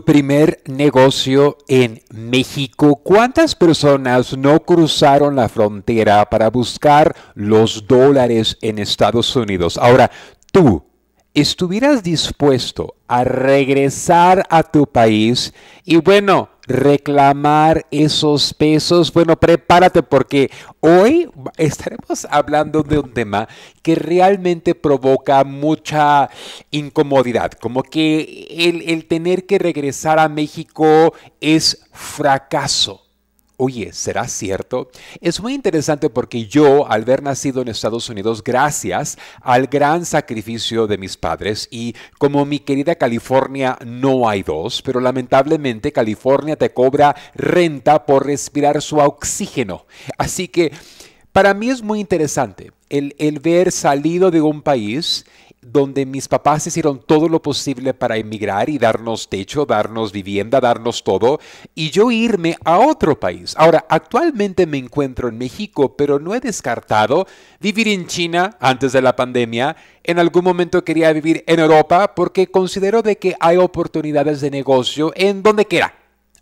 primer negocio en México. ¿Cuántas personas no cruzaron la frontera para buscar los dólares en Estados Unidos? Ahora, tú estuvieras dispuesto a regresar a tu país y bueno, reclamar esos pesos? Bueno, prepárate porque hoy estaremos hablando de un tema que realmente provoca mucha incomodidad, como que el, tener que regresar a México es fracaso. Oye, ¿será cierto? Es muy interesante porque yo, al haber nacido en Estados Unidos, gracias al gran sacrificio de mis padres, y como mi querida California no hay dos, pero lamentablemente California te cobra renta por respirar su oxígeno. Así que para mí es muy interesante el, el ver salido de un país donde mis papás hicieron todo lo posible para emigrar y darnos techo, darnos vivienda, darnos todo, y yo irme a otro país. Ahora, actualmente me encuentro en México, pero no he descartado vivir en China antes de la pandemia. En algún momento quería vivir en Europa porque considero de que hay oportunidades de negocio en donde quiera.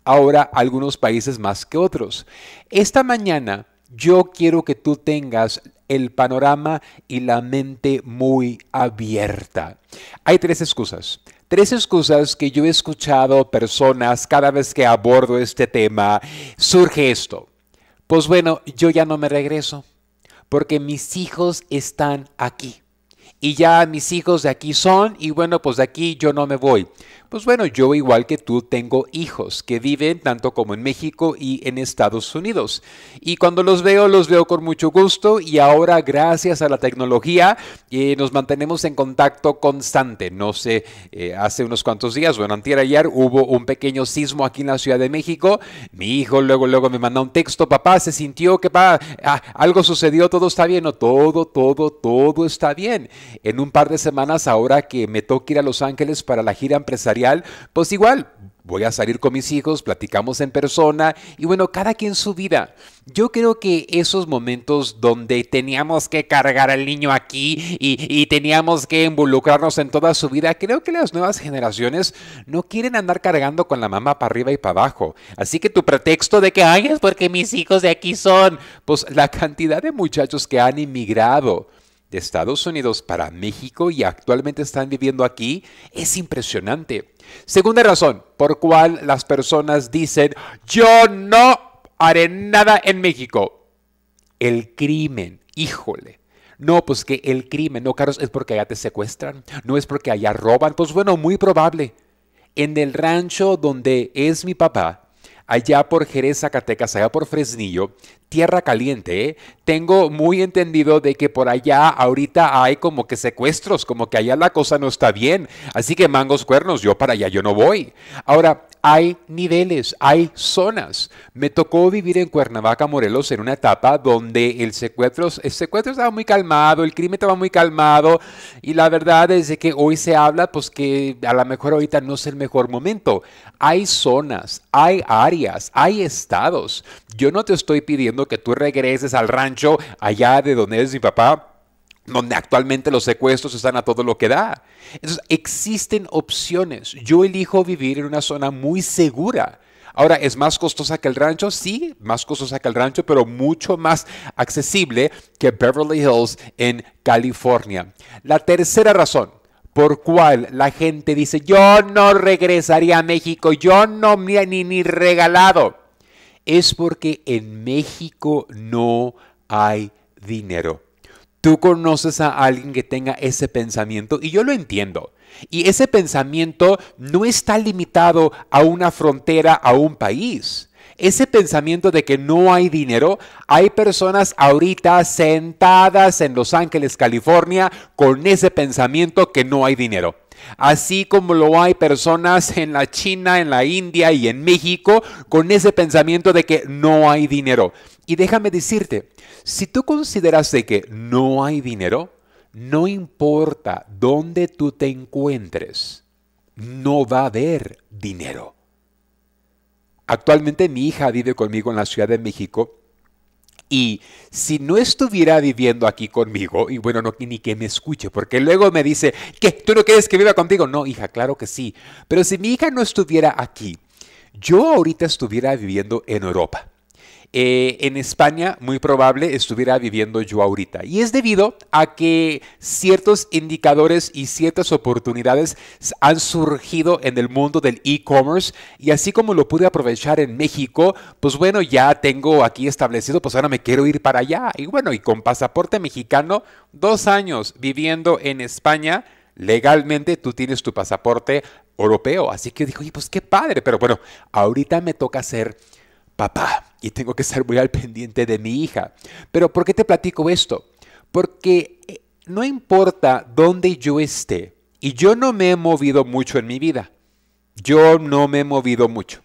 Ahora algunos países más que otros. Esta mañana yo quiero que tú tengas el panorama y la mente muy abierta. Hay tres excusas. Tres excusas que yo he escuchado personas cada vez que abordo este tema. Surge esto. Pues bueno, yo ya no me regreso porque mis hijos están aquí. Y ya mis hijos de aquí son y bueno, pues de aquí yo no me voy. Pues bueno, yo igual que tú tengo hijos que viven tanto como en México y en Estados Unidos. Y cuando los veo, los veo con mucho gusto y ahora gracias a la tecnología eh, nos mantenemos en contacto constante. No sé, eh, hace unos cuantos días, bueno, antier ayer hubo un pequeño sismo aquí en la Ciudad de México. Mi hijo luego, luego me mandó un texto, papá, se sintió que pa, ah, algo sucedió, todo está bien. No, todo, todo, todo está bien. En un par de semanas ahora que me toca ir a Los Ángeles para la gira empresarial, pues igual voy a salir con mis hijos, platicamos en persona y bueno, cada quien su vida. Yo creo que esos momentos donde teníamos que cargar al niño aquí y, y, teníamos que involucrarnos en toda su vida, creo que las nuevas generaciones no quieren andar cargando con la mamá para arriba y para abajo. Así que tu pretexto de que, ay, es porque mis hijos de aquí son, pues la cantidad de muchachos que han inmigrado de Estados Unidos para México y actualmente están viviendo aquí es impresionante. Segunda razón por cual las personas dicen, yo no haré nada en México. El crimen, híjole. No, pues que el crimen, no, Carlos, es porque allá te secuestran, no es porque allá roban. Pues bueno, muy probable. En el rancho donde es mi papá, allá por Jerez, Zacatecas, allá por Fresnillo, tierra caliente. ¿eh? Tengo muy entendido de que por allá ahorita hay como que secuestros, como que allá la cosa no está bien. Así que mangos cuernos, yo para allá yo no voy. Ahora, hay niveles, hay zonas. Me tocó vivir en Cuernavaca, Morelos, en una etapa donde el secuestro, el secuestro estaba muy calmado, el crimen estaba muy calmado y la verdad es que hoy se habla pues que a lo mejor ahorita no es el mejor momento. Hay zonas, hay áreas, hay estados. Yo no te estoy pidiendo que tú regreses al rancho allá de donde es mi papá donde actualmente los secuestros están a todo lo que da. Entonces, existen opciones. Yo elijo vivir en una zona muy segura. Ahora, ¿es más costosa que el rancho? Sí, más costosa que el rancho, pero mucho más accesible que Beverly Hills en California. La tercera razón por cual la gente dice, yo no regresaría a México, yo no, me ni, ni regalado es porque en México no hay dinero. Tú conoces a alguien que tenga ese pensamiento y yo lo entiendo. Y ese pensamiento no está limitado a una frontera, a un país. Ese pensamiento de que no hay dinero, hay personas ahorita sentadas en Los Ángeles, California, con ese pensamiento que no hay dinero. Así como lo hay personas en la China, en la India y en México con ese pensamiento de que no hay dinero. Y déjame decirte, si tú consideras de que no hay dinero, no importa dónde tú te encuentres, no va a haber dinero. Actualmente mi hija vive conmigo en la Ciudad de México y si no estuviera viviendo aquí conmigo, y bueno, no, ni que me escuche, porque luego me dice, ¿qué? ¿Tú no quieres que viva contigo? No, hija, claro que sí. Pero si mi hija no estuviera aquí, yo ahorita estuviera viviendo en Europa. Eh, en España muy probable estuviera viviendo yo ahorita. Y es debido a que ciertos indicadores y ciertas oportunidades han surgido en el mundo del e-commerce y así como lo pude aprovechar en México, pues bueno, ya tengo aquí establecido, pues ahora me quiero ir para allá. Y bueno, y con pasaporte mexicano, dos años viviendo en España legalmente tú tienes tu pasaporte europeo. Así que dijo, oye, pues qué padre. Pero bueno, ahorita me toca hacer papá y tengo que estar muy al pendiente de mi hija. Pero ¿por qué te platico esto? Porque eh, no importa dónde yo esté, y yo no me he movido mucho en mi vida, yo no me he movido mucho,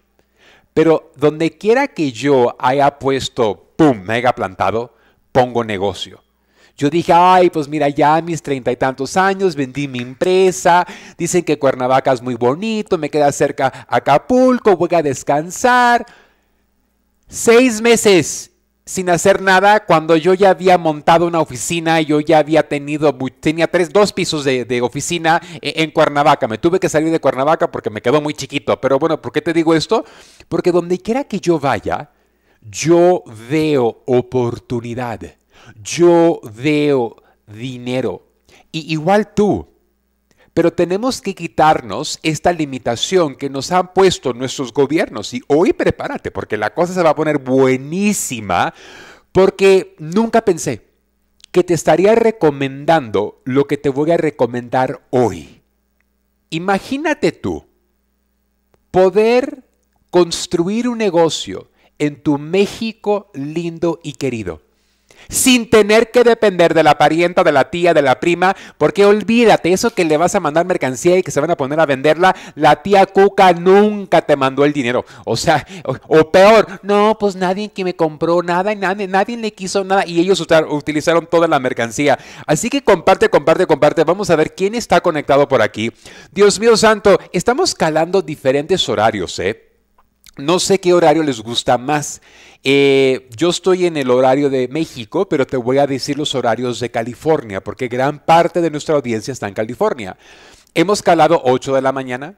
pero donde quiera que yo haya puesto, ¡pum!, mega plantado, pongo negocio. Yo dije, ay, pues mira, ya a mis treinta y tantos años vendí mi empresa, dicen que Cuernavaca es muy bonito, me queda cerca Acapulco, voy a descansar seis meses sin hacer nada cuando yo ya había montado una oficina, yo ya había tenido, tenía tres, dos pisos de, oficina e, en Cuernavaca. Me tuve que salir de Cuernavaca porque me quedó muy chiquito. Pero bueno, ¿por qué te digo esto? Porque donde quiera que yo vaya, yo veo oportunidad, yo veo dinero. Y igual tú, pero tenemos que quitarnos esta limitación que nos han puesto nuestros gobiernos. Y hoy prepárate, porque la cosa se va a poner buenísima, porque nunca pensé que te estaría recomendando lo que te voy a recomendar hoy. Imagínate tú poder construir un negocio en tu México lindo y querido sin tener que depender de la parienta, de la tía, de la prima, porque olvídate, eso que le vas a mandar mercancía y que se van a poner a venderla, la tía Cuca nunca te mandó el dinero. O sea, o, peor, no, pues nadie que me compró nada, nadie, nadie le quiso nada y ellos utilizaron toda la mercancía. Así que comparte, comparte, comparte. Vamos a ver quién está conectado por aquí. Dios mío santo, estamos calando diferentes horarios, ¿eh? No sé qué horario les gusta más. Eh, yo estoy en el horario de México, pero te voy a decir los horarios de California, porque gran parte de nuestra audiencia está en California. Hemos calado 8 de la mañana.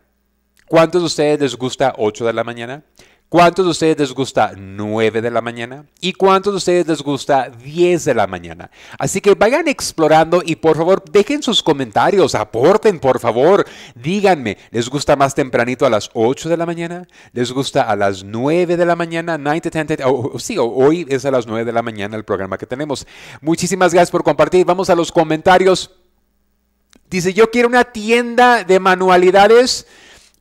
¿Cuántos de ustedes les gusta 8 de la mañana? ¿Cuántos de ustedes les gusta 9 de la mañana? ¿Y cuántos de ustedes les gusta 10 de la mañana? Así que vayan explorando y por favor dejen sus comentarios, aporten por favor. Díganme, ¿les gusta más tempranito a las 8 de la mañana? ¿Les gusta a las 9 de la mañana? Night oh, sí, oh, hoy es a las 9 de la mañana el programa que tenemos. Muchísimas gracias por compartir. Vamos a los comentarios. Dice, yo quiero una tienda de manualidades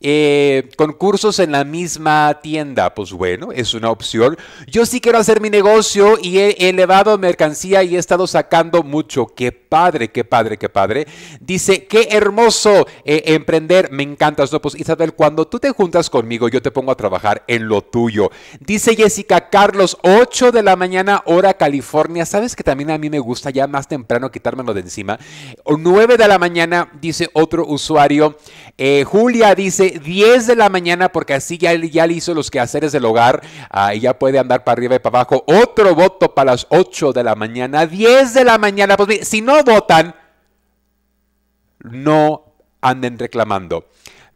eh, concursos en la misma tienda, pues bueno, es una opción. Yo sí quiero hacer mi negocio y he elevado mercancía y he estado sacando mucho. Qué padre, qué padre, qué padre. Dice, qué hermoso eh, emprender, me encantas. No, pues Isabel, cuando tú te juntas conmigo, yo te pongo a trabajar en lo tuyo. Dice Jessica Carlos, 8 de la mañana, hora California. Sabes que también a mí me gusta ya más temprano quitármelo de encima. 9 de la mañana, dice otro usuario. Eh, Julia dice, 10 de la mañana, porque así ya, ya le hizo los quehaceres del hogar ah, y ya puede andar para arriba y para abajo. Otro voto para las 8 de la mañana, 10 de la mañana. Pues si no votan, no anden reclamando.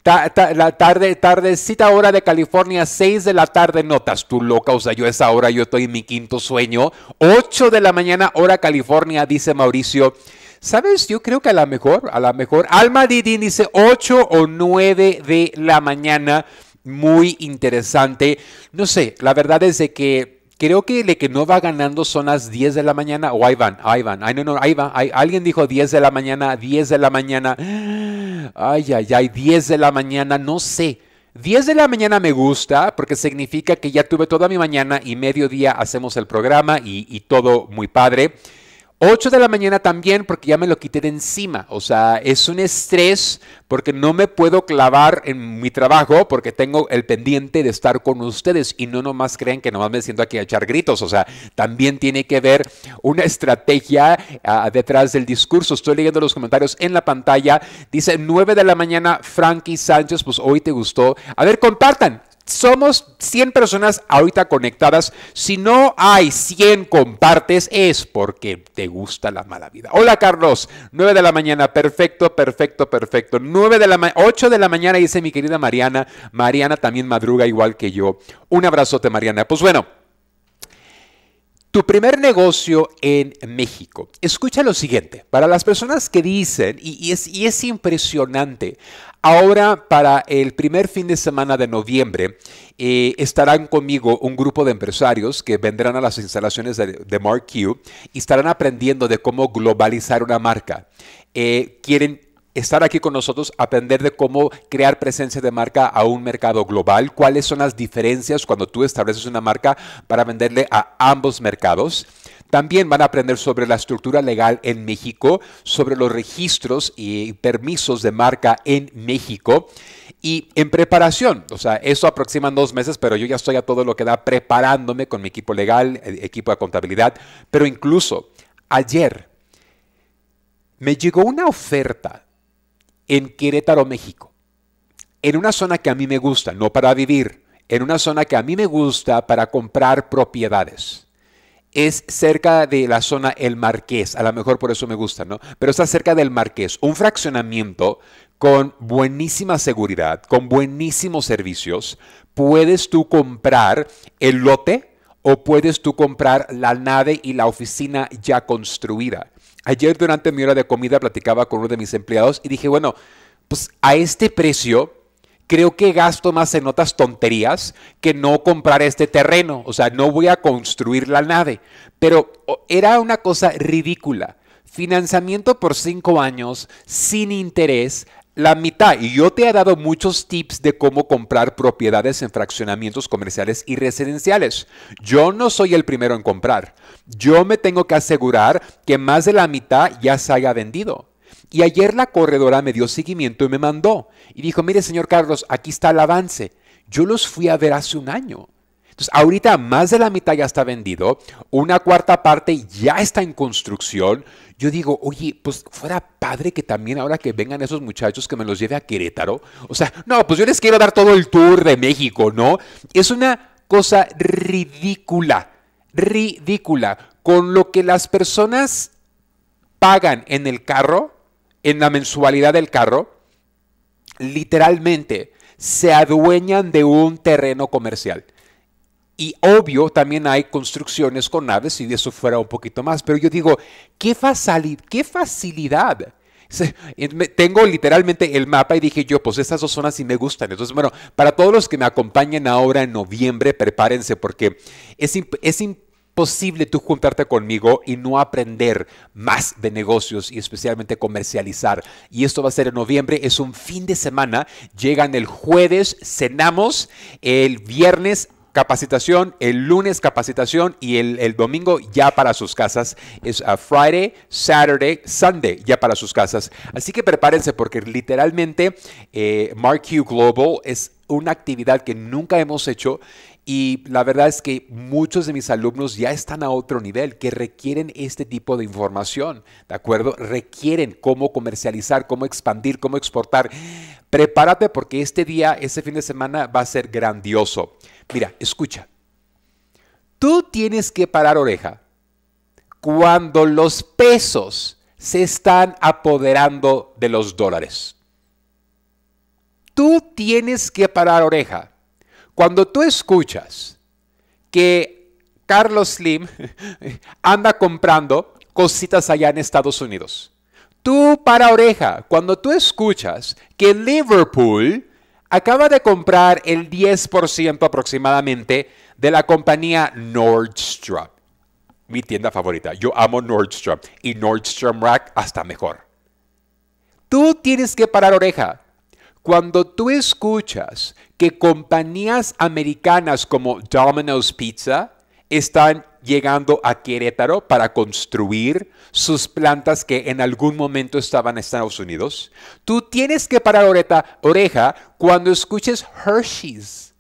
la tarde, cita hora de California, 6 de la tarde, notas tú loca, o sea, yo esa hora yo estoy en mi quinto sueño. 8 de la mañana, hora California, dice Mauricio. ¿Sabes? Yo creo que a lo mejor, a la mejor, Alma Didi dice 8 o 9 de la mañana. Muy interesante. No sé, la verdad es de que creo que le que no va ganando son las 10 de la mañana o ahí van, ahí van, no, no, ahí alguien dijo 10 de la mañana, 10 de la mañana, ay, ay, ay, 10 de la mañana, no sé. 10 de la mañana me gusta porque significa que ya tuve toda mi mañana y mediodía hacemos el programa y todo muy padre. 8 de la mañana también porque ya me lo quité de encima. O sea, es un estrés porque no me puedo clavar en mi trabajo porque tengo el pendiente de estar con ustedes y no nomás creen que nomás me siento aquí a echar gritos. O sea, también tiene que ver una estrategia ah, detrás del discurso. Estoy leyendo los comentarios en la pantalla. Dice 9 de la mañana, Frankie Sánchez, pues hoy te gustó. A ver, compartan somos 100 personas ahorita conectadas. Si no hay 100 compartes, es porque te gusta la mala vida. Hola Carlos, 9 de la mañana, perfecto, perfecto, perfecto. de la 8 de la mañana, dice mi querida Mariana. Mariana también madruga igual que yo. Un abrazote, Mariana. Pues bueno. Tu primer negocio en México. Escucha lo siguiente, para las personas que dicen, y, es, impresionante, ahora para el primer fin de semana de noviembre eh, estarán conmigo un grupo de empresarios que vendrán a las instalaciones de, Mark Q y estarán aprendiendo de cómo globalizar una marca. Eh, quieren estar aquí con nosotros, aprender de cómo crear presencia de marca a un mercado global, cuáles son las diferencias cuando tú estableces una marca para venderle a ambos mercados. También van a aprender sobre la estructura legal en México, sobre los registros y permisos de marca en México y en preparación. O sea, eso aproximan dos meses, pero yo ya estoy a todo lo que da preparándome con mi equipo legal, equipo de contabilidad. Pero incluso ayer me llegó una oferta en Querétaro, México, en una zona que a mí me gusta, no para vivir, en una zona que a mí me gusta para comprar propiedades. Es cerca de la zona El Marqués, a lo mejor por eso me gusta, ¿no? Pero está cerca del Marqués, un fraccionamiento con buenísima seguridad, con buenísimos servicios. Puedes tú comprar el lote o puedes tú comprar la nave y la oficina ya construida. Ayer durante mi hora de comida platicaba con uno de mis empleados y dije, bueno, pues a este precio creo que gasto más en otras tonterías que no comprar este terreno. O sea, no voy a construir la nave. Pero era una cosa ridícula. Financiamiento por cinco años, sin interés, la mitad. Y yo te he dado muchos tips de cómo comprar propiedades en fraccionamientos comerciales y residenciales. Yo no soy el primero en comprar. Yo me tengo que asegurar que más de la mitad ya se haya vendido. Y ayer la corredora me dio seguimiento y me mandó. Y dijo, mire señor Carlos, aquí está el avance. Yo los fui a ver hace un año. Entonces, ahorita más de la mitad ya está vendido, una cuarta parte ya está en construcción. Yo digo, oye, pues fuera padre que también ahora que vengan esos muchachos que me los lleve a Querétaro. O sea, no, pues yo les quiero dar todo el tour de México, ¿no? Es una cosa ridícula, ridícula. Con lo que las personas pagan en el carro, en la mensualidad del carro, literalmente se adueñan de un terreno comercial. Y obvio, también hay construcciones con naves, y de eso fuera un poquito más, pero yo digo, qué, facilidad. Tengo literalmente el mapa y dije yo, pues estas dos zonas sí me gustan. Entonces, bueno, para todos los que me acompañen ahora en noviembre, prepárense porque es, es imposible tú juntarte conmigo y no aprender más de negocios y especialmente comercializar. Y esto va a ser en noviembre, es un fin de semana. Llegan el jueves, cenamos, el viernes capacitación, el lunes capacitación y el, domingo ya para sus casas. Es a ah, Friday, Saturday, Sunday ya para sus casas. Así que prepárense porque literalmente eh, Mark Global es una actividad que nunca hemos hecho y la verdad es que muchos de mis alumnos ya están a otro nivel, que requieren este tipo de información, ¿de acuerdo? Requieren cómo comercializar, cómo expandir, cómo exportar. Prepárate porque este día, este fin de semana va a ser grandioso. Mira, escucha. Tú tienes que parar oreja cuando los pesos se están apoderando de los dólares. Tú tienes que parar oreja cuando tú escuchas que Carlos Slim anda comprando cositas allá en Estados Unidos, tú para oreja, cuando tú escuchas que Liverpool acaba de comprar el 10% aproximadamente de la compañía Nordstrom, mi tienda favorita, yo amo Nordstrom y Nordstrom Rack hasta mejor. Tú tienes que parar oreja. Cuando tú escuchas que compañías americanas como Domino's Pizza están llegando a Querétaro para construir sus plantas que en algún momento estaban en Estados Unidos. Tú tienes que parar oreta, oreja cuando escuches Hershey's.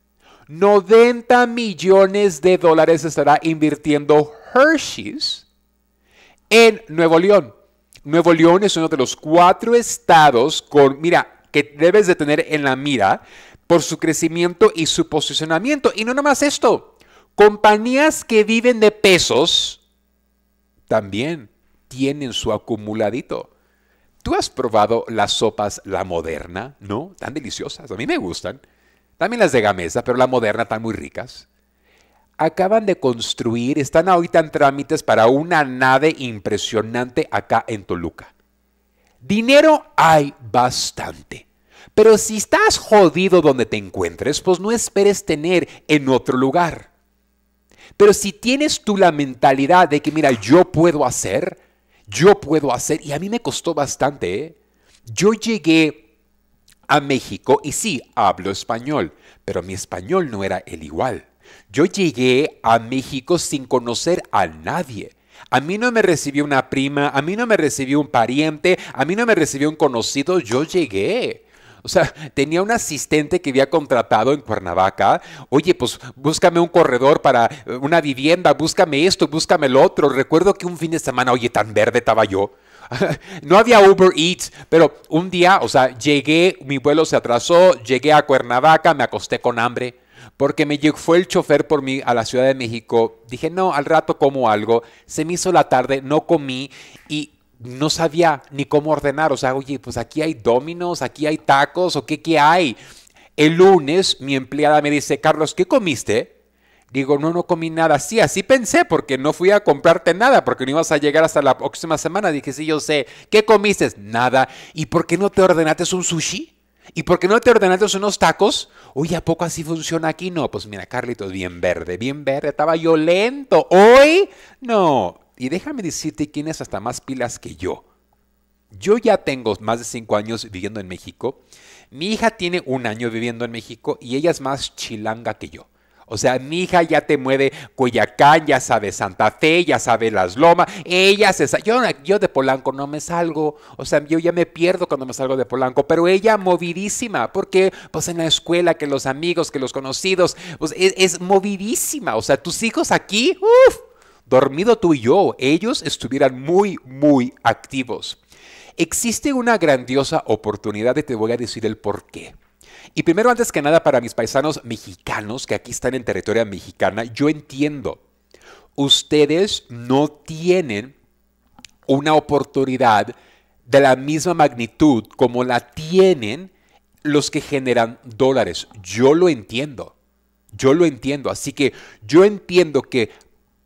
90 millones de dólares estará invirtiendo Hershey's en Nuevo León. Nuevo León es uno de los cuatro estados con, mira, que debes de tener en la mira por su crecimiento y su posicionamiento. Y no nomás esto, compañías que viven de pesos también tienen su acumuladito. Tú has probado las sopas La Moderna, ¿no? Tan deliciosas, a mí me gustan. También las de Gamesa, pero La Moderna están muy ricas. Acaban de construir, están ahorita en trámites para una nave impresionante acá en Toluca. Dinero hay bastante. Pero si estás jodido donde te encuentres, pues no esperes tener en otro lugar. Pero si tienes tú la mentalidad de que, mira, yo puedo hacer, yo puedo hacer, y a mí me costó bastante, ¿eh? yo llegué a México y sí, hablo español, pero mi español no era el igual. Yo llegué a México sin conocer a nadie. A mí no me recibió una prima, a mí no me recibió un pariente, a mí no me recibió un conocido, yo llegué. O sea, tenía un asistente que había contratado en Cuernavaca. Oye, pues búscame un corredor para eh, una vivienda, búscame esto, búscame lo otro. Recuerdo que un fin de semana, oye, tan verde estaba yo. No había Uber Eats, pero un día, o sea, llegué, mi vuelo se atrasó, llegué a Cuernavaca, me acosté con hambre, porque me fue el chofer por mí a la Ciudad de México. Dije, no, al rato como algo. Se me hizo la tarde, no comí y no sabía ni cómo ordenar. O sea, oye, pues aquí hay dominos, aquí hay tacos, o qué, qué hay. El lunes mi empleada me dice, Carlos, ¿qué comiste? Digo, no, no comí nada. Sí, así pensé, porque no fui a comprarte nada, porque no ibas a llegar hasta la próxima semana. Dije, sí, yo sé. ¿Qué comiste? Nada. ¿Y por qué no te ordenaste un sushi? ¿Y por qué no te ordenaste unos tacos? Oye, ¿a poco así funciona aquí? No, pues mira, Carlitos, bien verde, bien verde. Estaba yo lento. Hoy, no. Y déjame decirte quién es hasta más pilas que yo. Yo ya tengo más de cinco años viviendo en México. Mi hija tiene un año viviendo en México y ella es más chilanga que yo. O sea, mi hija ya te mueve Coyacán, ya sabe Santa Fe, ya sabe Las Lomas, ella se yo, yo de Polanco no me salgo, o sea, yo ya me pierdo cuando me salgo de Polanco, pero ella movidísima, porque pues en la escuela, que los amigos, que los conocidos, pues es, es movidísima, o sea, tus hijos aquí, uff, dormido tú y yo, ellos estuvieran muy, muy activos. Existe una grandiosa oportunidad y te voy a decir el por qué. Y primero, antes que nada, para mis paisanos mexicanos que aquí están en territorio mexicana, yo entiendo, ustedes no tienen una oportunidad de la misma magnitud como la tienen los que generan dólares. Yo lo entiendo. Yo lo entiendo. Así que yo entiendo que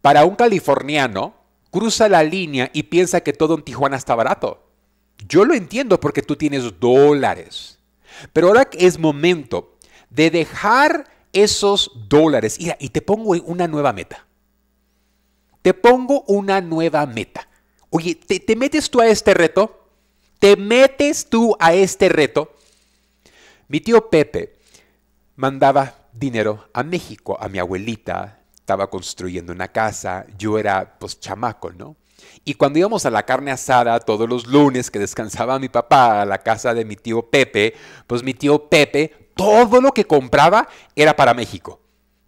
para un californiano, cruza la línea y piensa que todo en Tijuana está barato. Yo lo entiendo porque tú tienes dólares. Pero ahora es momento de dejar esos dólares. y te pongo una nueva meta. Te pongo una nueva meta. Oye, te, te metes tú a este reto. Te metes tú a este reto. Mi tío Pepe mandaba dinero a México, a mi abuelita, estaba construyendo una casa, yo era pues chamaco, ¿no? Y cuando íbamos a la carne asada todos los lunes que descansaba mi papá a la casa de mi tío Pepe, pues mi tío Pepe, todo lo que compraba era para México.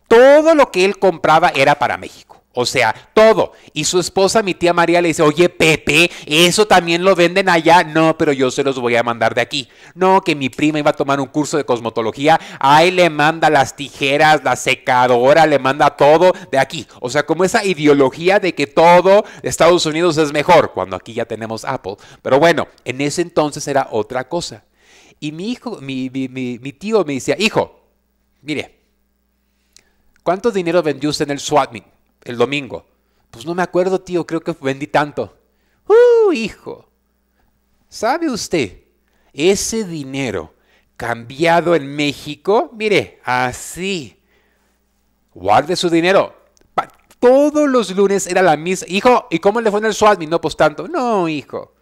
Todo lo que él compraba era para México. O sea, todo. Y su esposa, mi tía María, le dice, oye Pepe, eso también lo venden allá. No, pero yo se los voy a mandar de aquí. No, que mi prima iba a tomar un curso de cosmetología. Ahí le manda las tijeras, la secadora, le manda todo de aquí. O sea, como esa ideología de que todo Estados Unidos es mejor, cuando aquí ya tenemos Apple. Pero bueno, en ese entonces era otra cosa. Y mi hijo, mi, mi, mi, tío me decía, hijo, mire, ¿cuánto dinero vendió usted en el swap el domingo. Pues no me acuerdo, tío, creo que vendí tanto. ¡Uh, hijo! ¿Sabe usted? Ese dinero cambiado en México, mire, así. Guarde su dinero. todos los lunes era la misma. Hijo, ¿y cómo le fue en el SWAT? No, pues tanto. No, hijo.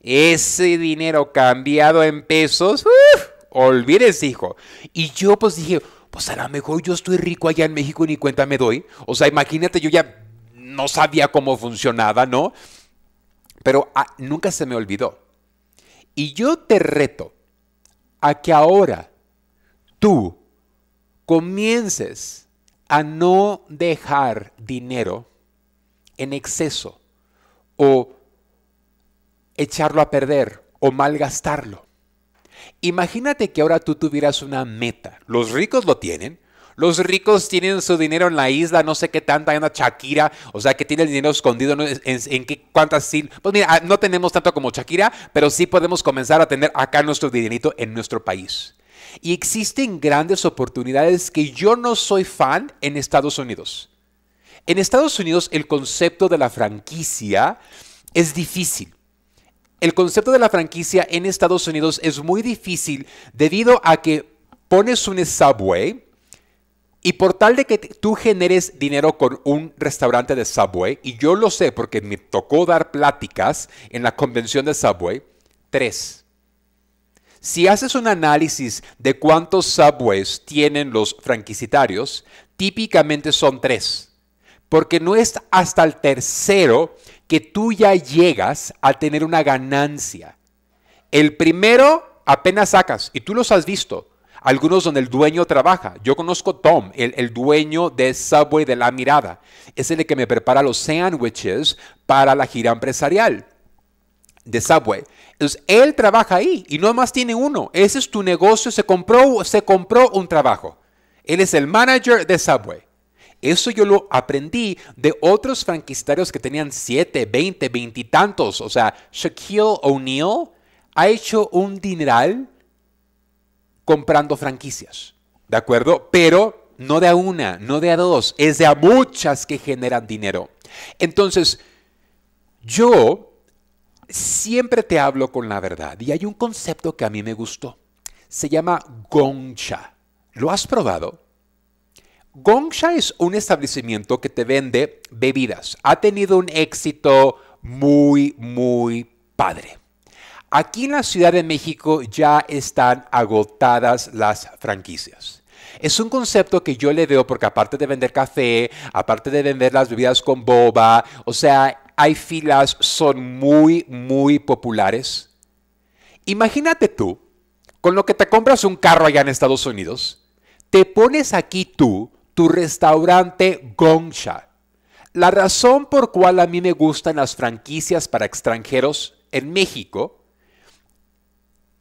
Ese dinero cambiado en pesos, olvídese, hijo. Y yo pues dije, pues a lo mejor yo estoy rico allá en México y ni cuenta me doy. O sea, imagínate, yo ya no sabía cómo funcionaba, ¿no? Pero ah, nunca se me olvidó. Y yo te reto a que ahora tú comiences a no dejar dinero en exceso o echarlo a perder o malgastarlo. Imagínate que ahora tú tuvieras una meta. Los ricos lo tienen. Los ricos tienen su dinero en la isla, no sé qué tanta, en la Shakira, o sea, que tiene el dinero escondido en, qué, cuántas sin. Pues mira, ah, no tenemos tanto como Shakira, pero sí podemos comenzar a tener acá nuestro dinerito en nuestro país. Y existen grandes oportunidades que yo no soy fan en Estados Unidos. En Estados Unidos el concepto de la franquicia es difícil. El concepto de la franquicia en Estados Unidos es muy difícil debido a que pones un Subway y por tal de que tú generes dinero con un restaurante de Subway, y yo lo sé porque me tocó dar pláticas en la convención de Subway, tres. Si haces un análisis de cuántos Subways tienen los franquicitarios, típicamente son tres. Porque no es hasta el tercero que tú ya llegas a tener una ganancia. El primero apenas sacas, y tú los has visto, algunos donde el dueño trabaja. Yo conozco Tom, el, dueño de Subway de La Mirada. Es el que me prepara los sandwiches para la gira empresarial de Subway. Entonces, él trabaja ahí y no más tiene uno. Ese es tu negocio, se compró, se compró un trabajo. Él es el manager de Subway. Eso yo lo aprendí de otros franquistarios que tenían 7, 20, 20 y tantos. O sea, Shaquille O'Neal ha hecho un dineral comprando franquicias. ¿De acuerdo? Pero no de a una, no de a dos, es de a muchas que generan dinero. Entonces, yo siempre te hablo con la verdad y hay un concepto que a mí me gustó. Se llama goncha. ¿Lo has probado? Gongsha es un establecimiento que te vende bebidas. Ha tenido un éxito muy, muy padre. Aquí en la Ciudad de México ya están agotadas las franquicias. Es un concepto que yo le veo porque aparte de vender café, aparte de vender las bebidas con boba, o sea, hay filas, son muy, muy populares. Imagínate tú, con lo que te compras un carro allá en Estados Unidos, te pones aquí tú tu restaurante Gongcha, La razón por cual a mí me gustan las franquicias para extranjeros en México,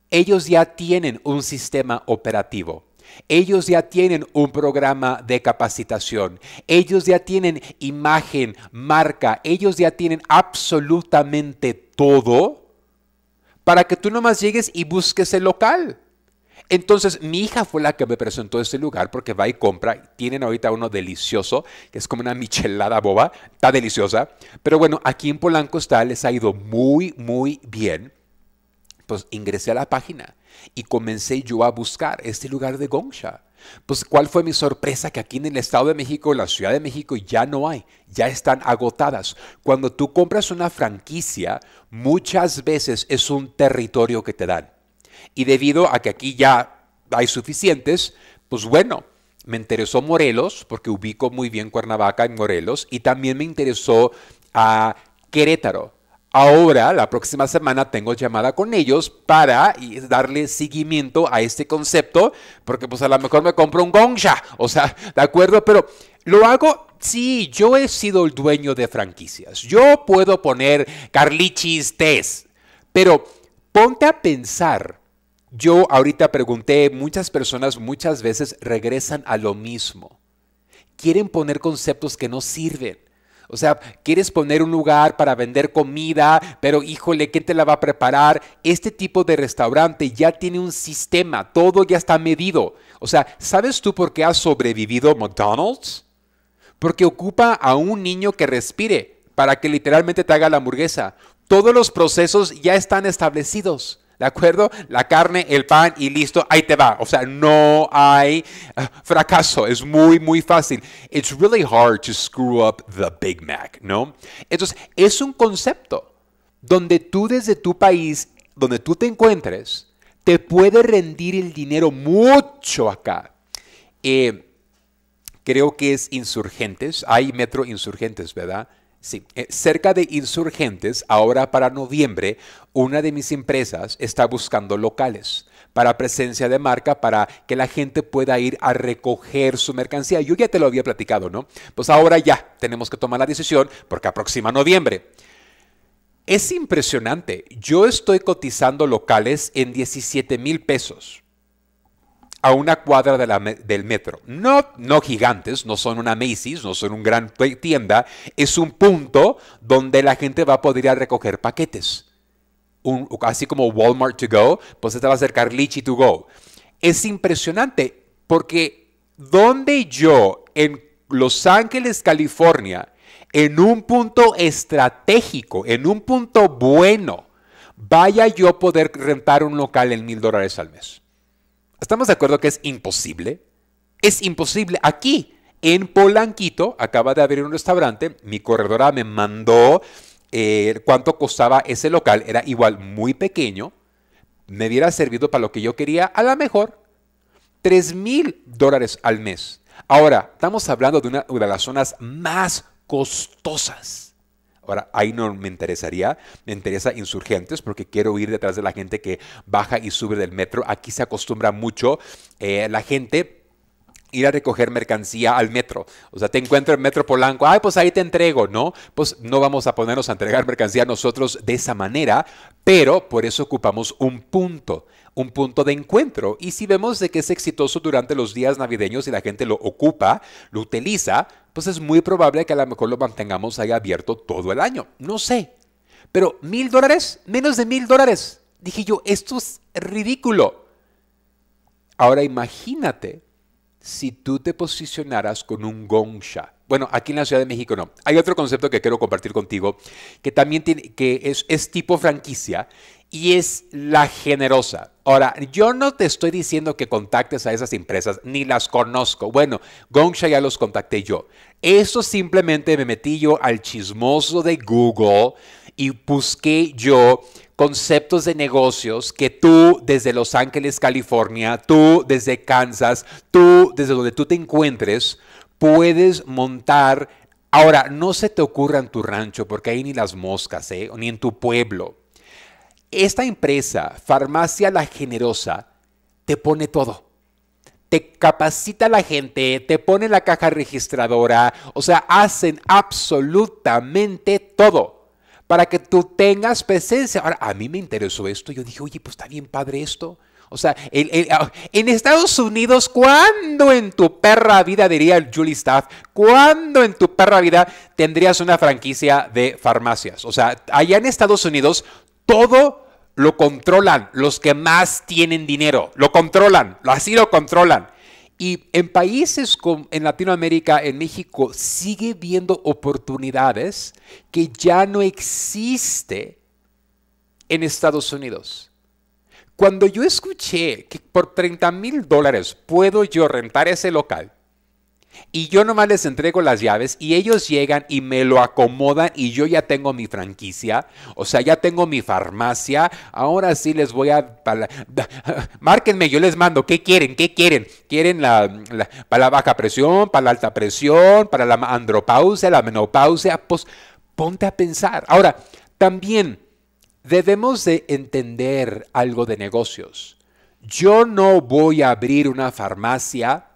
ellos ya tienen un sistema operativo. Ellos ya tienen un programa de capacitación, ellos ya tienen imagen, marca, ellos ya tienen absolutamente todo para que tú nomás llegues y busques el local. Entonces mi hija fue la que me presentó este lugar porque va y compra. Tienen ahorita uno delicioso, que es como una michelada boba, está deliciosa. Pero bueno, aquí en Polanco está, les ha ido muy, muy bien. Pues ingresé a la página y comencé yo a buscar este lugar de Gongsha. Pues cuál fue mi sorpresa que aquí en el Estado de México, en la Ciudad de México, ya no hay, ya están agotadas. Cuando tú compras una franquicia, muchas veces es un territorio que te dan y debido a que aquí ya hay suficientes, pues bueno, me interesó Morelos, porque ubico muy bien Cuernavaca en Morelos, y también me interesó a Querétaro. Ahora, la próxima semana tengo llamada con ellos para darle seguimiento a este concepto, porque pues a lo mejor me compro un gongsha, o sea, ¿de acuerdo? Pero lo hago Sí, yo he sido el dueño de franquicias. Yo puedo poner Carlichis Test, pero ponte a pensar yo ahorita pregunté, muchas personas muchas veces regresan a lo mismo. Quieren poner conceptos que no sirven. O sea, quieres poner un lugar para vender comida, pero híjole, ¿quién te la va a preparar? Este tipo de restaurante ya tiene un sistema, todo ya está medido. O sea, ¿sabes tú por qué ha sobrevivido McDonald's? Porque ocupa a un niño que respire para que literalmente te haga la hamburguesa. Todos los procesos ya están establecidos. ¿De acuerdo? La carne, el pan y listo, ahí te va. O sea, no hay eh, fracaso. Es muy, muy fácil. It's really hard to screw up the Big Mac, ¿no? Entonces, es un concepto donde tú desde tu país, donde tú te encuentres, te puede rendir el dinero mucho acá. Eh, creo que es insurgentes. Hay metro insurgentes, ¿verdad? Sí, eh, cerca de Insurgentes, ahora para noviembre, una de mis empresas está buscando locales para presencia de marca, para que la gente pueda ir a recoger su mercancía. Yo ya te lo había platicado, ¿no? Pues ahora ya tenemos que tomar la decisión porque aproxima noviembre. Es impresionante. Yo estoy cotizando locales en 17 mil pesos a una cuadra del metro. No, no gigantes, no son una Macy's, no son una gran tienda, es un punto donde la gente va a poder ir a recoger paquetes. así como Walmart to go, pues te este va a acercar Carlichi to go. Es impresionante porque donde yo en Los Ángeles, California, en un punto estratégico, en un punto bueno, vaya yo a poder rentar un local en mil dólares al mes. Estamos de acuerdo que es imposible. Es imposible. Aquí, en Polanquito, acaba de abrir un restaurante. Mi corredora me mandó eh, cuánto costaba ese local. Era igual muy pequeño. Me hubiera servido para lo que yo quería, a lo mejor 3 mil dólares al mes. Ahora, estamos hablando de una de las zonas más costosas Ahora, ahí no me interesaría, me interesa insurgentes porque quiero ir detrás de la gente que baja y sube del metro. Aquí se acostumbra mucho eh, la gente ir a recoger mercancía al metro. O sea, te encuentro en Metro Polanco, ay, pues ahí te entrego, ¿no? Pues no vamos a ponernos a entregar mercancía nosotros de esa manera, pero por eso ocupamos un punto, un punto de encuentro. Y si vemos de que es exitoso durante los días navideños y la gente lo ocupa, lo utiliza, pues es muy probable que a lo mejor lo mantengamos ahí abierto todo el año. No sé. Pero mil dólares, menos de mil dólares. Dije yo, esto es ridículo. Ahora imagínate si tú te posicionaras con un gongsha. Bueno, aquí en la Ciudad de México no. Hay otro concepto que quiero compartir contigo que también que es tipo franquicia y es la generosa. Ahora, yo no te estoy diciendo que contactes a esas empresas, ni las conozco. Bueno, Gongsha ya los contacté yo. Eso simplemente me metí yo al chismoso de Google y busqué yo conceptos de negocios que tú desde Los Ángeles, California, tú desde Kansas, tú desde donde tú te encuentres, puedes montar. Ahora, no se te ocurra en tu rancho, porque ahí ni las moscas, ¿eh? ni en tu pueblo esta empresa, Farmacia La Generosa, te pone todo. Te capacita a la gente, te pone la caja registradora, o sea, hacen absolutamente todo para que tú tengas presencia. Ahora, a mí me interesó esto, yo dije, oye, pues está bien padre esto. O sea, ah, en Estados Unidos, ¿cuándo en tu perra vida, diría Julie Staff, cuándo en tu perra vida tendrías una franquicia de farmacias? O sea, allá en Estados Unidos todo lo controlan los que más tienen dinero, lo controlan, así lo controlan. Y en países como en Latinoamérica, en México, sigue viendo oportunidades que ya no existe en Estados Unidos. Cuando yo escuché que por 30 mil dólares puedo yo rentar ese local, y yo nomás les entrego las llaves y ellos llegan y me lo acomodan y yo ya tengo mi franquicia, o sea, ya tengo mi farmacia. Ahora sí les voy a... Márquenme, yo les mando, ¿qué quieren? ¿Qué quieren? ¿Quieren para la baja presión, para la alta presión, para la andropausia, la menopausia? Pues ponte a pensar. Ahora, también debemos de entender algo de negocios. Yo no voy a abrir una farmacia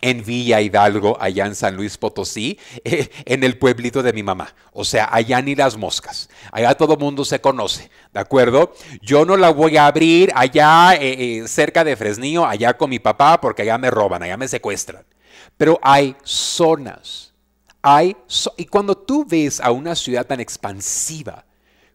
en Villa Hidalgo, allá en San Luis Potosí, eh, en el pueblito de mi mamá. O sea, allá ni las moscas. Allá todo mundo se conoce, ¿de acuerdo? Yo no la voy a abrir allá eh, eh, cerca de Fresnillo, allá con mi papá, porque allá me roban, allá me secuestran. Pero hay zonas. Hay y cuando tú ves a una ciudad tan expansiva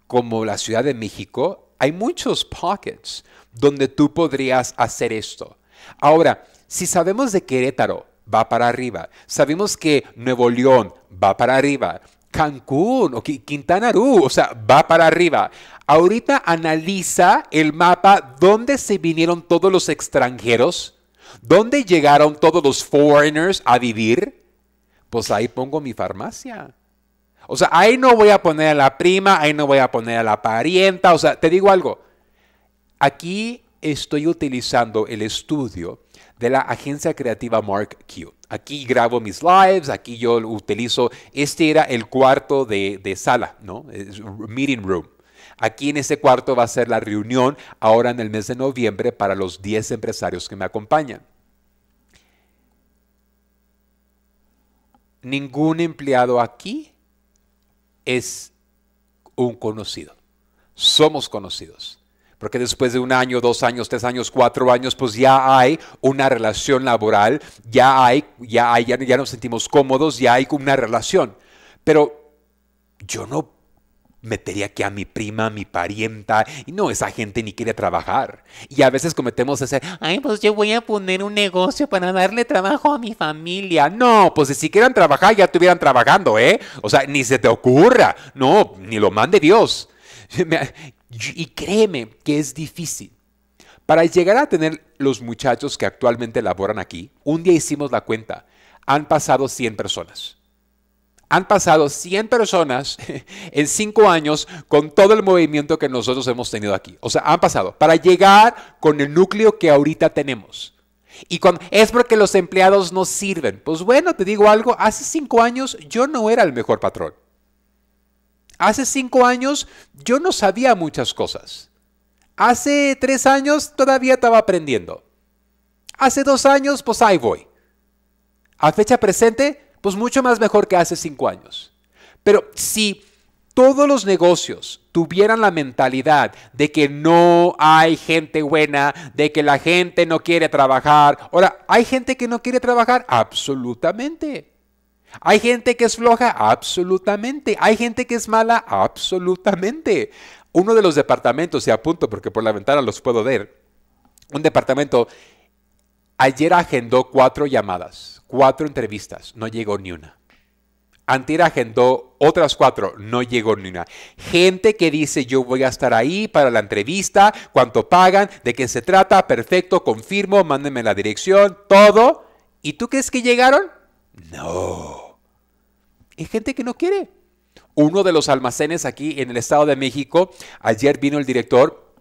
como la Ciudad de México, hay muchos pockets donde tú podrías hacer esto. Ahora, si sabemos de Querétaro va para arriba, sabemos que Nuevo León va para arriba, Cancún o Quintana Roo, o sea, va para arriba. Ahorita analiza el mapa dónde se vinieron todos los extranjeros, dónde llegaron todos los foreigners a vivir. Pues ahí pongo mi farmacia. O sea, ahí no voy a poner a la prima, ahí no voy a poner a la parienta. O sea, te digo algo. Aquí estoy utilizando el estudio de la agencia creativa Mark Q. Aquí grabo mis lives, aquí yo utilizo, este era el cuarto de, sala, ¿no? Meeting room. Aquí en ese cuarto va a ser la reunión ahora en el mes de noviembre para los 10 empresarios que me acompañan. Ningún empleado aquí es un conocido. Somos conocidos. Porque después de un año, dos años, tres años, cuatro años, pues ya hay una relación laboral, ya hay, ya ya, nos sentimos cómodos, ya hay una relación. Pero yo no metería aquí a mi prima, a mi parienta, y no, esa gente ni quiere trabajar. Y a veces cometemos ese, ay, pues yo voy a poner un negocio para darle trabajo a mi familia. No, pues si quieran trabajar, ya estuvieran trabajando, ¿eh? O sea, ni se te ocurra. No, ni lo mande Dios. Y créeme que es difícil. Para llegar a tener los muchachos que actualmente laboran aquí, un día hicimos la cuenta, han pasado 100 personas. Han pasado 100 personas en 5 años con todo el movimiento que nosotros hemos tenido aquí. O sea, han pasado para llegar con el núcleo que ahorita tenemos. Y es porque los empleados no sirven. Pues bueno, te digo algo, hace 5 años yo no era el mejor patrón. Hace cinco años yo no sabía muchas cosas. Hace tres años todavía estaba aprendiendo. Hace dos años, pues ahí voy. A fecha presente, pues mucho más mejor que hace cinco años. Pero si todos los negocios tuvieran la mentalidad de que no hay gente buena, de que la gente no quiere trabajar. Ahora, ¿hay gente que no quiere trabajar? Absolutamente. Hay gente que es floja, absolutamente. Hay gente que es mala, absolutamente. Uno de los departamentos, y apunto porque por la ventana los puedo ver, un departamento ayer agendó cuatro llamadas, cuatro entrevistas, no llegó ni una. Antier agendó otras cuatro, no llegó ni una. Gente que dice yo voy a estar ahí para la entrevista, cuánto pagan, de qué se trata, perfecto, confirmo, mándenme la dirección, todo. ¿Y tú crees que llegaron? No y gente que no quiere. Uno de los almacenes aquí en el Estado de México, ayer vino el director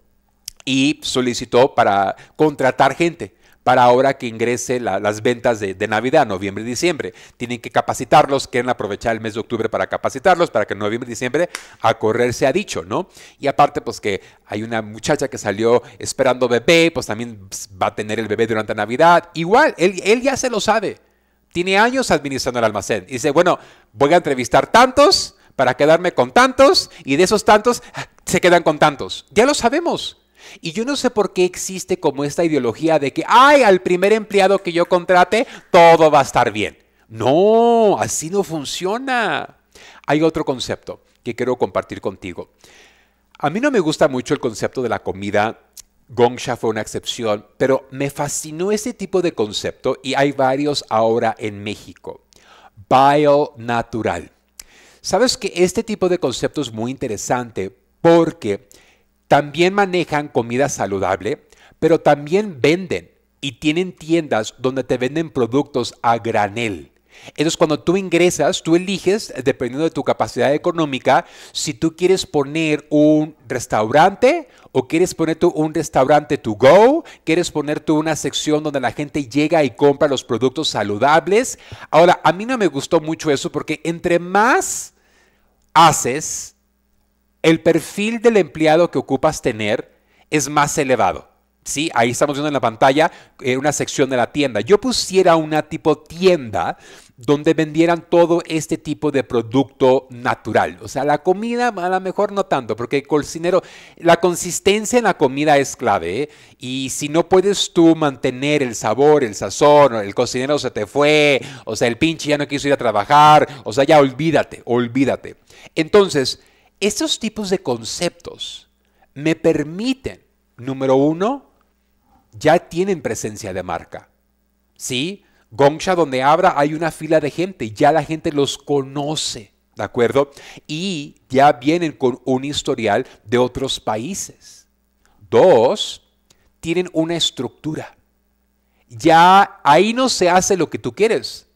y solicitó para contratar gente para ahora que ingrese las ventas de, Navidad, noviembre y diciembre. Tienen que capacitarlos, quieren aprovechar el mes de octubre para capacitarlos, para que noviembre y diciembre a correr se ha dicho, ¿no? Y aparte, pues que hay una muchacha que salió esperando bebé, pues también va a tener el bebé durante Navidad. Igual, él, él ya se lo sabe tiene años administrando el almacén. Y dice, bueno, voy a entrevistar tantos para quedarme con tantos y de esos tantos ah, se quedan con tantos. Ya lo sabemos. Y yo no sé por qué existe como esta ideología de que, ay, al primer empleado que yo contrate, todo va a estar bien. No, así no funciona. Hay otro concepto que quiero compartir contigo. A mí no me gusta mucho el concepto de la comida Gongsha fue una excepción, pero me fascinó ese tipo de concepto y hay varios ahora en México. Bio natural. Sabes que este tipo de concepto es muy interesante porque también manejan comida saludable, pero también venden y tienen tiendas donde te venden productos a granel. Entonces, cuando tú ingresas, tú eliges, eh, dependiendo de tu capacidad económica, si tú quieres poner un restaurante o quieres poner tú un restaurante to go, quieres poner tú una sección donde la gente llega y compra los productos saludables. Ahora, a mí no me gustó mucho eso porque entre más haces, el perfil del empleado que ocupas tener es más elevado. Sí, ahí estamos viendo en la pantalla eh, una sección de la tienda. Yo pusiera una tipo tienda donde vendieran todo este tipo de producto natural. O sea, la comida a lo mejor no tanto, porque el cocinero, la consistencia en la comida es clave. ¿eh? Y si no puedes tú mantener el sabor, el sazón, el cocinero se te fue, o sea, el pinche ya no quiso ir a trabajar, o sea, ya olvídate, olvídate. Entonces, estos tipos de conceptos me permiten, número uno, ya tienen presencia de marca. ¿Sí? Gongsha, donde abra, hay una fila de gente, ya la gente los conoce, ¿de acuerdo? Y ya vienen con un historial de otros países. Dos, tienen una estructura. Ya ahí no se hace lo que tú quieres.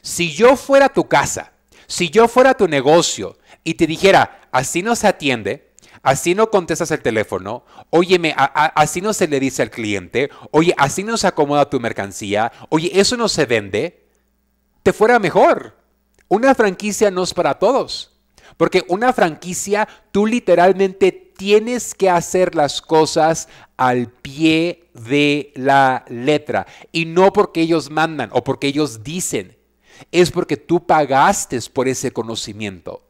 Si yo fuera a tu casa, si yo fuera tu negocio y te dijera, así no se atiende, Así no contestas el teléfono. Óyeme, así no se le dice al cliente. Oye, así no se acomoda tu mercancía. Oye, eso no se vende. Te fuera mejor. Una franquicia no es para todos. Porque una franquicia, tú literalmente tienes que hacer las cosas al pie de la letra. Y no porque ellos mandan o porque ellos dicen. Es porque tú pagaste por ese conocimiento.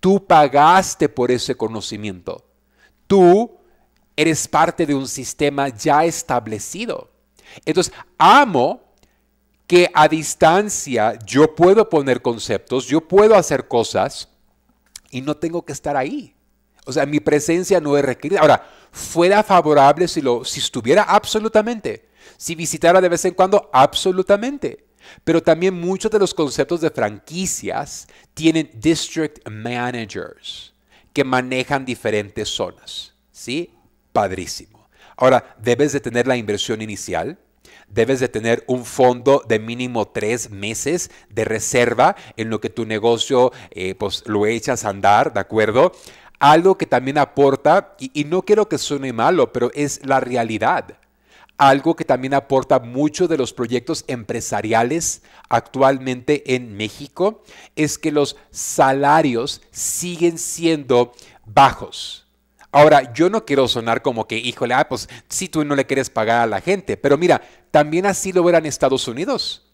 Tú pagaste por ese conocimiento. Tú eres parte de un sistema ya establecido. Entonces, amo que a distancia yo puedo poner conceptos, yo puedo hacer cosas y no tengo que estar ahí. O sea, mi presencia no es requerida. Ahora, fuera favorable si, lo, si estuviera absolutamente. Si visitara de vez en cuando, absolutamente. Pero también muchos de los conceptos de franquicias tienen district managers que manejan diferentes zonas. ¿Sí? Padrísimo. Ahora, debes de tener la inversión inicial, debes de tener un fondo de mínimo tres meses de reserva en lo que tu negocio eh, pues, lo echas a andar, ¿de acuerdo? Algo que también aporta, y no quiero que suene malo, pero es la realidad algo que también aporta mucho de los proyectos empresariales actualmente en México es que los salarios siguen siendo bajos. Ahora, yo no quiero sonar como que, híjole, ah, pues si tú no le quieres pagar a la gente, pero mira, también así lo verán en Estados Unidos.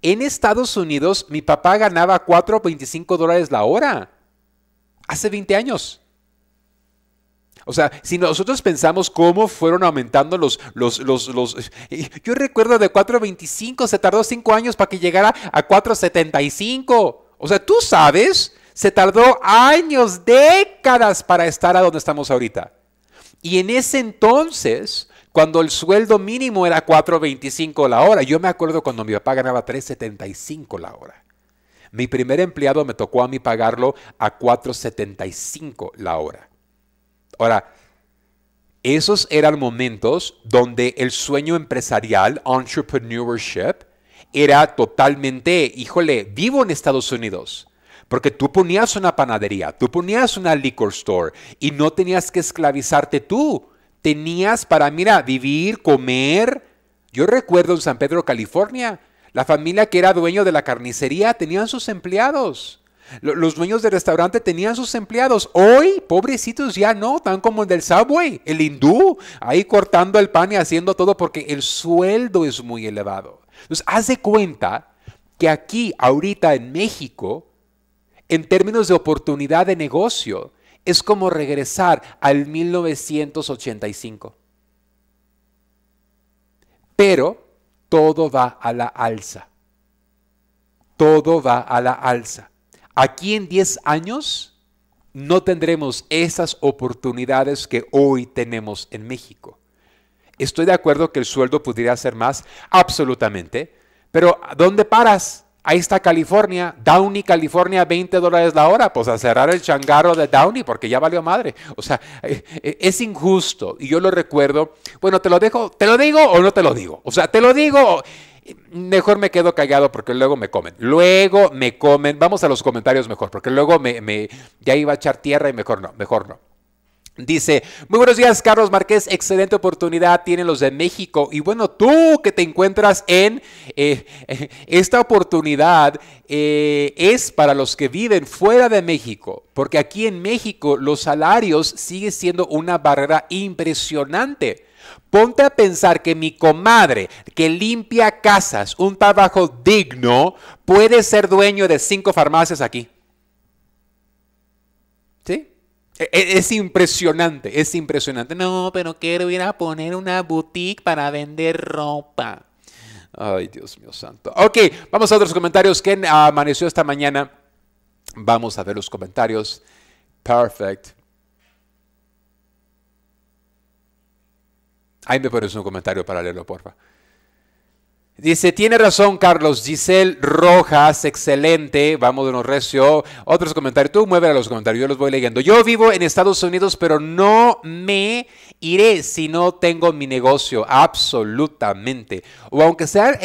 En Estados Unidos, mi papá ganaba 4.25 dólares la hora, hace 20 años. O sea, si nosotros pensamos cómo fueron aumentando los, los, los, los yo recuerdo de 4.25 se tardó 5 años para que llegara a 4.75. O sea, tú sabes, se tardó años, décadas para estar a donde estamos ahorita. Y en ese entonces, cuando el sueldo mínimo era 4.25 la hora, yo me acuerdo cuando mi papá ganaba 3.75 la hora. Mi primer empleado me tocó a mí pagarlo a 4.75 la hora. Ahora, esos eran momentos donde el sueño empresarial, entrepreneurship, era totalmente, híjole, vivo en Estados Unidos. Porque tú ponías una panadería, tú ponías una liquor store y no tenías que esclavizarte tú. Tenías para, mira, vivir, comer. Yo recuerdo en San Pedro, California, la familia que era dueño de la carnicería tenían sus empleados. Los dueños del restaurante tenían sus empleados. Hoy, pobrecitos, ya no, tan como el del Subway, el hindú, ahí cortando el pan y haciendo todo porque el sueldo es muy elevado. Entonces, haz de cuenta que aquí, ahorita en México, en términos de oportunidad de negocio, es como regresar al 1985. Pero todo va a la alza. Todo va a la alza aquí en 10 años no tendremos esas oportunidades que hoy tenemos en México. Estoy de acuerdo que el sueldo podría ser más, absolutamente, pero ¿dónde paras? Ahí está California, Downey, California, 20 dólares la hora, pues a cerrar el changarro de Downey porque ya valió madre. O sea, eh, eh, es injusto y yo lo recuerdo. Bueno, te lo dejo, te lo digo o no te lo digo. O sea, te lo digo. Mejor me quedo callado porque luego me comen. Luego me comen. Vamos a los comentarios mejor, porque luego me, ya iba a echar tierra y mejor no, mejor no. Dice, muy buenos días Carlos Márquez, excelente oportunidad tienen los de México. Y bueno, tú que te encuentras en eh, esta oportunidad eh, es para los que viven fuera de México, porque aquí en México los salarios siguen siendo una barrera impresionante. Ponte a pensar que mi comadre que limpia casas, un trabajo digno, puede ser dueño de cinco farmacias aquí. ¿Sí? E, e, es impresionante, es impresionante. No, pero quiero ir a poner una boutique para vender ropa. Ay, Dios mío santo. Ok, vamos a otros comentarios. ¿Quién ah, amaneció esta mañana? Vamos a ver los comentarios. Perfect. Ahí me pones un comentario para leerlo, porfa. Dice, tiene razón Carlos, Giselle Rojas, excelente, vamos de un recio. Otros comentarios, tú mueve a los comentarios, yo los voy leyendo. Yo vivo en Estados Unidos, pero no me Iré si no tengo mi negocio, absolutamente. O aunque sea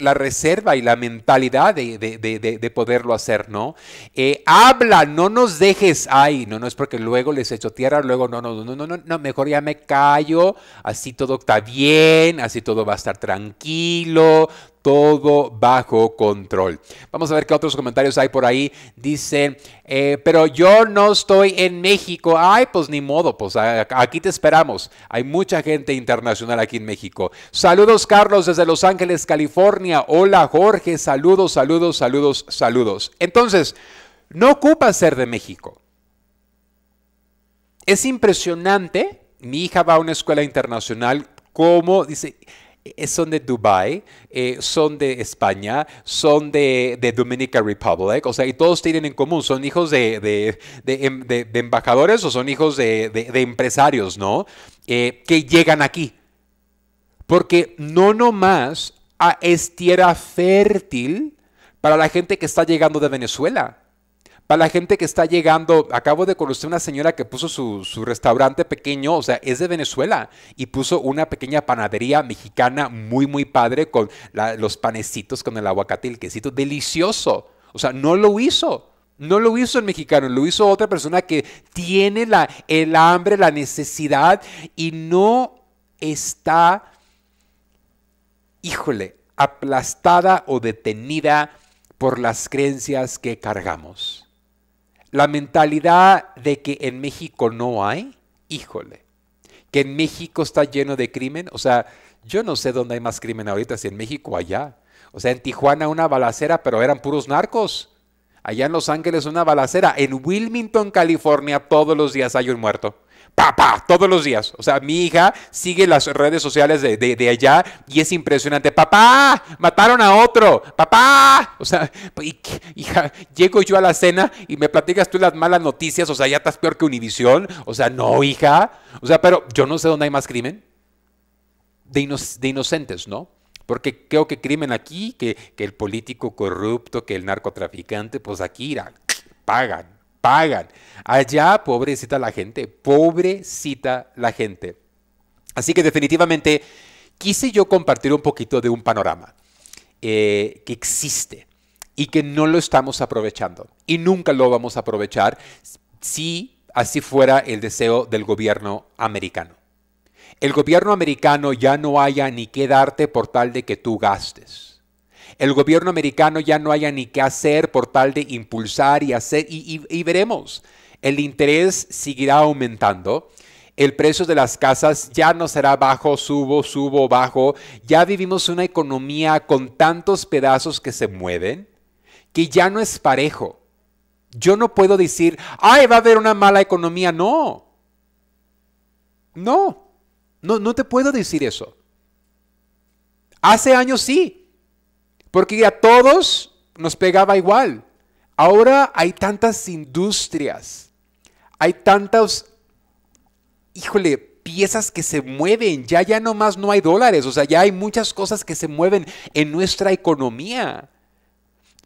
la reserva y la mentalidad de, poderlo hacer, ¿no? Eh, habla, no nos dejes ahí, no, no es porque luego les echo tierra, luego no, no, no, no, no, no, mejor ya me callo, así todo está bien, así todo va a estar tranquilo, todo bajo control. Vamos a ver qué otros comentarios hay por ahí. Dicen, eh, pero yo no estoy en México. Ay, pues ni modo, pues aquí te esperamos. Hay mucha gente internacional aquí en México. Saludos, Carlos, desde Los Ángeles, California. Hola, Jorge. Saludos, saludos, saludos, saludos. Entonces, no ocupa ser de México. Es impresionante. Mi hija va a una escuela internacional. ¿Cómo? dice, eh, son de Dubai, eh, son de España, son de, Dominica Republic, o sea, y todos tienen en común, son hijos de, em, embajadores o son hijos de, empresarios, ¿no? Eh, que llegan aquí. Porque no nomás ah, es tierra fértil para la gente que está llegando de Venezuela para la gente que está llegando, acabo de conocer una señora que puso su, restaurante pequeño, o sea, es de Venezuela, y puso una pequeña panadería mexicana muy, muy padre con los panecitos con el aguacate y el quesito, delicioso. O sea, no lo hizo. No lo hizo el mexicano, lo hizo otra persona que tiene la, el hambre, la necesidad y no está, híjole, aplastada o detenida por las creencias que cargamos la mentalidad de que en México no hay, híjole, que en México está lleno de crimen, o sea, yo no sé dónde hay más crimen ahorita, si en México o allá. O sea, en Tijuana una balacera, pero eran puros narcos. Allá en Los Ángeles una balacera. En Wilmington, California, todos los días hay un muerto. Papá, todos los días. O sea, mi hija sigue las redes sociales de, de, allá y es impresionante. Papá, mataron a otro. Papá. O sea, hija, llego yo a la cena y me platicas tú las malas noticias. O sea, ya estás peor que Univisión. O sea, no, hija. O sea, pero yo no sé dónde hay más crimen. de, inocentes, ¿no? Porque creo que crimen aquí, que, el político corrupto, que el narcotraficante, pues aquí irán, pagan pagan. Allá, pobrecita la gente, pobrecita la gente. Así que definitivamente quise yo compartir un poquito de un panorama eh, que existe y que no lo estamos aprovechando y nunca lo vamos a aprovechar si así fuera el deseo del gobierno americano. El gobierno americano ya no haya ni qué darte por tal de que tú gastes el gobierno americano ya no haya ni qué hacer por tal de impulsar y hacer, y, veremos, el interés seguirá aumentando el precio de las casas ya no será bajo, subo, subo, bajo. Ya vivimos una economía con tantos pedazos que se mueven que ya no es parejo. Yo no puedo decir, ay, va a haber una mala economía. No. No. No, no te puedo decir eso. Hace años sí porque a todos nos pegaba igual. Ahora hay tantas industrias, hay tantas, híjole, piezas que se mueven, ya ya más no hay dólares, o sea, ya hay muchas cosas que se mueven en nuestra economía.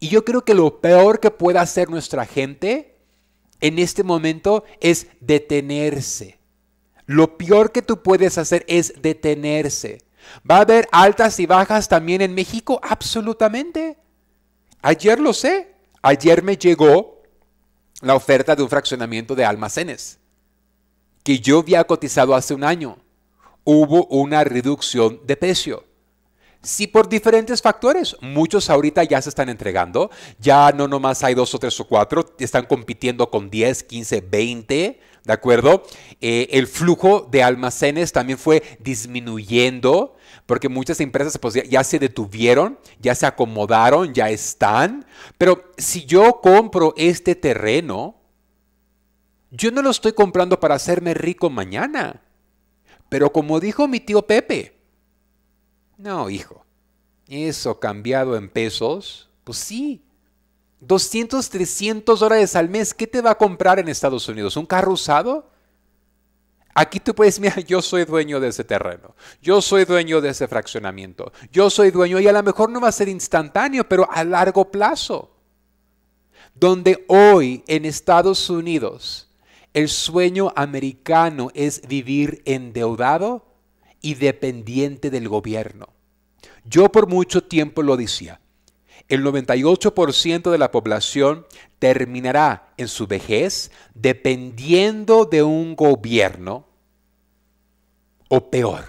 Y yo creo que lo peor que puede hacer nuestra gente en este momento es detenerse. Lo peor que tú puedes hacer es detenerse. ¿Va a haber altas y bajas también en México? Absolutamente. Ayer lo sé. Ayer me llegó la oferta de un fraccionamiento de almacenes que yo había cotizado hace un año. Hubo una reducción de precio. Sí, por diferentes factores. Muchos ahorita ya se están entregando. Ya no nomás hay dos o tres o cuatro. Están compitiendo con 10, 15, 20 ¿de acuerdo? Eh, el flujo de almacenes también fue disminuyendo porque muchas empresas ya se detuvieron, ya se acomodaron, ya están. Pero si yo compro este terreno, yo no lo estoy comprando para hacerme rico mañana. Pero como dijo mi tío Pepe, no, hijo, eso cambiado en pesos, pues sí, 200, 300 dólares al mes, ¿qué te va a comprar en Estados Unidos? ¿Un carro usado? Aquí tú puedes, mira, yo soy dueño de ese terreno, yo soy dueño de ese fraccionamiento, yo soy dueño y a lo mejor no va a ser instantáneo, pero a largo plazo. Donde hoy en Estados Unidos el sueño americano es vivir endeudado y dependiente del gobierno. Yo por mucho tiempo lo decía, el 98% de la población terminará en su vejez dependiendo de un gobierno o peor,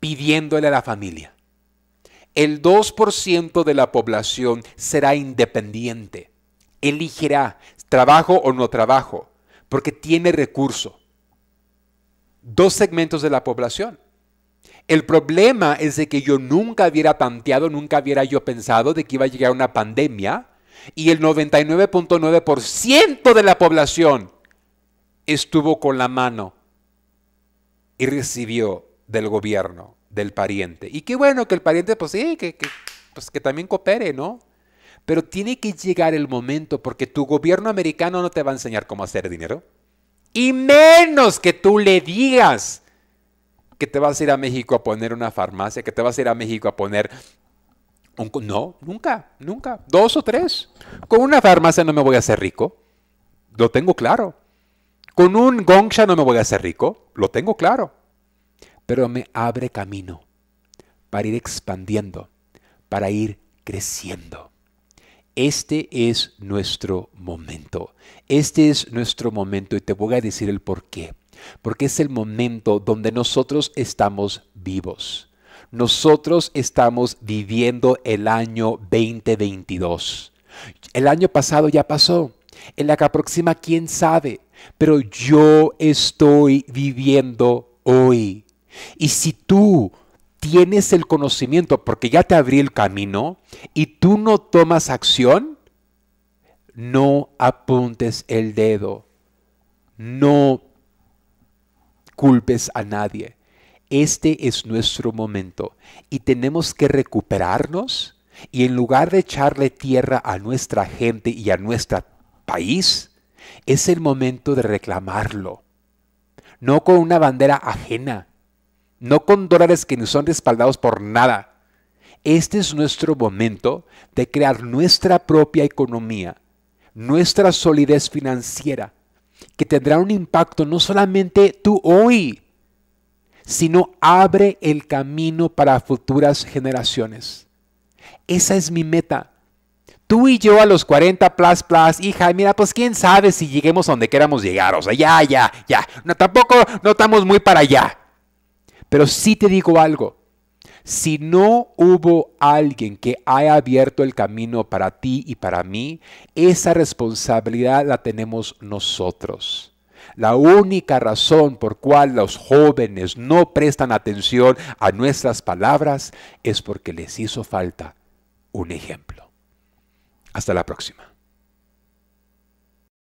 pidiéndole a la familia. El 2% de la población será independiente, elegirá trabajo o no trabajo, porque tiene recurso. Dos segmentos de la población el problema es de que yo nunca hubiera tanteado, nunca hubiera yo pensado de que iba a llegar una pandemia y el 99.9% de la población estuvo con la mano y recibió del gobierno, del pariente. Y qué bueno que el pariente, pues sí, que, que, pues, que también coopere, ¿no? Pero tiene que llegar el momento porque tu gobierno americano no te va a enseñar cómo hacer dinero. Y menos que tú le digas que te vas a ir a México a poner una farmacia, que te vas a ir a México a poner un... No, nunca, nunca. Dos o tres. Con una farmacia no me voy a hacer rico. Lo tengo claro. Con un gongsha no me voy a hacer rico. Lo tengo claro. Pero me abre camino para ir expandiendo, para ir creciendo. Este es nuestro momento. Este es nuestro momento y te voy a decir el por qué porque es el momento donde nosotros estamos vivos. Nosotros estamos viviendo el año 2022. El año pasado ya pasó. En la que aproxima, quién sabe. Pero yo estoy viviendo hoy. Y si tú tienes el conocimiento, porque ya te abrí el camino, y tú no tomas acción, no apuntes el dedo. No culpes a nadie. Este es nuestro momento y tenemos que recuperarnos y en lugar de echarle tierra a nuestra gente y a nuestro país, es el momento de reclamarlo. No con una bandera ajena, no con dólares que no son respaldados por nada. Este es nuestro momento de crear nuestra propia economía, nuestra solidez financiera, que tendrá un impacto no solamente tú hoy, sino abre el camino para futuras generaciones. Esa es mi meta. Tú y yo a los 40 plus plus, hija, mira, pues quién sabe si lleguemos a donde queramos llegar. O sea, ya, ya, ya. No, tampoco no estamos muy para allá. Pero sí te digo algo. Si no hubo alguien que haya abierto el camino para ti y para mí, esa responsabilidad la tenemos nosotros. La única razón por cual los jóvenes no prestan atención a nuestras palabras es porque les hizo falta un ejemplo. Hasta la próxima.